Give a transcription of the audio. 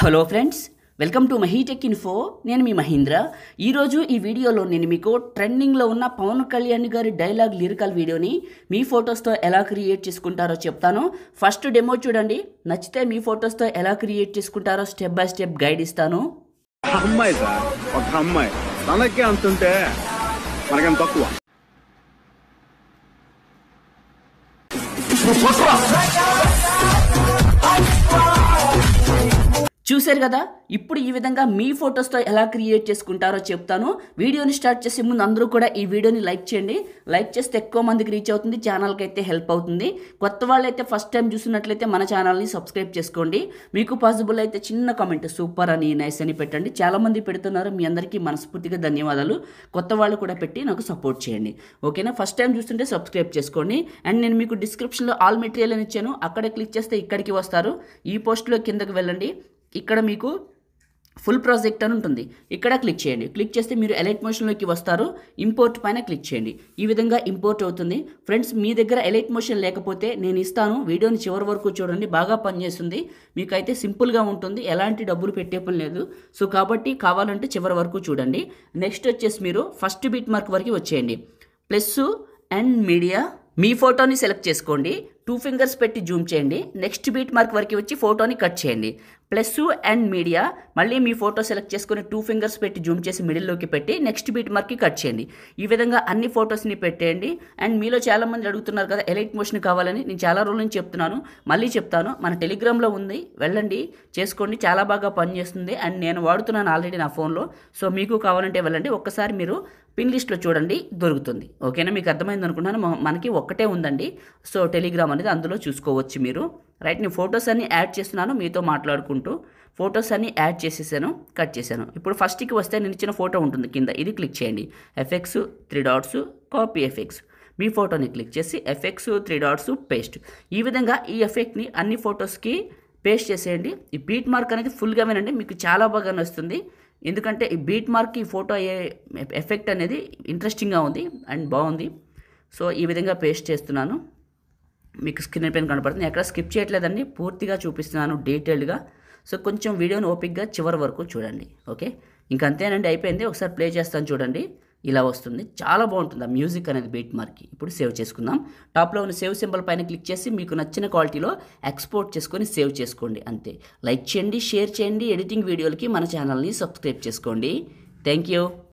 hello friends welcome to Mahitech info నేను మీ మహీంద్ర ఈరోజు ఈ వీడియోలో నేను మీకు ట్రెండింగ్లో ఉన్న పవన్ కళ్యాణ్ గారి డైలాగ్ లిరికల్ వీడియోని మీ ఫొటోస్తో ఎలా క్రియేట్ చేసుకుంటారో చెప్తాను ఫస్ట్ డెమో చూడండి నచ్చితే మీ ఫొటోస్తో ఎలా క్రియేట్ చేసుకుంటారో స్టెప్ బై స్టెప్ గైడ్ ఇస్తాను అమ్మాయి చూశారు కదా ఇప్పుడు ఈ విధంగా మీ ఫొటోస్తో ఎలా క్రియేట్ చేసుకుంటారో చెప్తాను వీడియోని స్టార్ట్ చేసే ముందు అందరూ కూడా ఈ వీడియోని లైక్ చేయండి లైక్ చేస్తే ఎక్కువ మందికి రీచ్ అవుతుంది ఛానల్కి అయితే హెల్ప్ అవుతుంది కొత్త వాళ్ళైతే ఫస్ట్ టైం చూసినట్లయితే మన ఛానల్ని సబ్స్క్రైబ్ చేసుకోండి మీకు పాసిబుల్ అయితే చిన్న కామెంట్ సూపర్ అని నైస్ అని పెట్టండి చాలామంది పెడుతున్నారు మీ అందరికీ మనస్ఫూర్తిగా ధన్యవాదాలు కొత్త వాళ్ళు కూడా పెట్టి నాకు సపోర్ట్ చేయండి ఓకేనా ఫస్ట్ టైం చూస్తుంటే సబ్స్క్రైబ్ చేసుకోండి అండ్ నేను మీకు డిస్క్రిప్షన్లో ఆల్ మెటీరియల్ అని ఇచ్చాను అక్కడ క్లిక్ చేస్తే ఇక్కడికి వస్తారు ఈ పోస్ట్లో కిందకు వెళ్ళండి ఇక్కడ మీకు ఫుల్ ప్రాజెక్ట్ అని ఉంటుంది ఇక్కడ క్లిక్ చేయండి క్లిక్ చేస్తే మీరు ఎలైట్ మోషన్లోకి వస్తారు ఇంపోర్ట్ పైన క్లిక్ చేయండి ఈ విధంగా ఇంపోర్ట్ అవుతుంది ఫ్రెండ్స్ మీ దగ్గర ఎలైట్ మోషన్ లేకపోతే నేను ఇస్తాను వీడియోని చివరి వరకు చూడండి బాగా పనిచేస్తుంది మీకు అయితే సింపుల్గా ఉంటుంది ఎలాంటి డబ్బులు పెట్టే పని లేదు సో కాబట్టి కావాలంటే చివరి వరకు చూడండి నెక్స్ట్ వచ్చేసి మీరు ఫస్ట్ బీట్ మార్క్ వరకు వచ్చేయండి ప్లస్ అండ్ మీడియా మీ ఫోటోని సెలెక్ట్ చేసుకోండి టూ ఫింగర్స్ పెట్టి జూమ్ చేయండి నెక్స్ట్ బీట్ మార్క్ వరకు వచ్చి ఫోటోని కట్ చేయండి ప్లస్ అండ్ మీడియా మళ్ళీ మీ ఫోటో సెలెక్ట్ చేసుకుని టూ ఫింగర్స్ పెట్టి జూమ్ చేసి మిడిల్లోకి పెట్టి నెక్స్ట్ బీట్ మార్క్కి కట్ చేయండి ఈ విధంగా అన్ని ఫొటోస్ని పెట్టేయండి అండ్ మీలో చాలామంది అడుగుతున్నారు కదా ఎలైట్ మోషన్ కావాలని నేను చాలా రోజుల నుంచి చెప్తున్నాను మళ్ళీ చెప్తాను మన టెలిగ్రామ్లో ఉంది వెళ్ళండి చేసుకోండి చాలా బాగా పనిచేస్తుంది అండ్ నేను వాడుతున్నాను ఆల్రెడీ నా ఫోన్లో సో మీకు కావాలంటే వెళ్ళండి ఒక్కసారి మీరు పిన్ లిస్ట్లో చూడండి దొరుకుతుంది ఓకేనా మీకు అర్థమైంది అనుకున్నాను మనకి ఒక్కటే ఉందండి సో టెలిగ్రామ్ అనేది అందులో చూసుకోవచ్చు మీరు రైట్ నేను ఫొటోస్ అన్ని యాడ్ చేస్తున్నాను మీతో మాట్లాడుకుంటూ ఫొటోస్ అన్ని యాడ్ చేసేసాను కట్ చేశాను ఇప్పుడు ఫస్ట్కి వస్తే నేను ఇచ్చిన ఫోటో ఉంటుంది కింద ఇది క్లిక్ చేయండి effects three dots copy effects మీ ఫోటోని క్లిక్ చేసి ఎఫెక్ట్స్ త్రీ డాట్స్ పేస్ట్ ఈ విధంగా ఈ ఎఫెక్ట్ని అన్ని ఫొటోస్కి పేస్ట్ చేసేయండి ఈ బీట్ మార్క్ అనేది ఫుల్గా వినండి మీకు చాలా బాగా నొస్తుంది ఎందుకంటే ఈ బీట్ మార్క్కి ఫోటో అయ్యే ఎఫెక్ట్ అనేది ఇంట్రెస్టింగ్గా ఉంది అండ్ బాగుంది సో ఈ విధంగా పేస్ట్ చేస్తున్నాను మీకు స్క్రీన్ పైన కనపడుతుంది ఎక్కడ స్కిప్ చేయట్లేదండి పూర్తిగా చూపిస్తున్నాను డీటెయిల్డ్గా సో కొంచెం వీడియోని ఓపిక్గా చివరి వరకు చూడండి ఓకే ఇంకంతేనండి అయిపోయింది ఒకసారి ప్లే చేస్తాను చూడండి ఇలా వస్తుంది చాలా బాగుంటుంది ఆ మ్యూజిక్ అనేది బీట్ మార్కి ఇప్పుడు సేవ్ చేసుకుందాం టాప్లో ఉన్న సేవ్ సింబల్ పైన క్లిక్ చేసి మీకు నచ్చిన క్వాలిటీలో ఎక్స్పోర్ట్ చేసుకొని సేవ్ చేసుకోండి అంతే లైక్ చేయండి షేర్ చేయండి ఎడిటింగ్ వీడియోలకి మన ఛానల్ని సబ్స్క్రైబ్ చేసుకోండి థ్యాంక్ యూ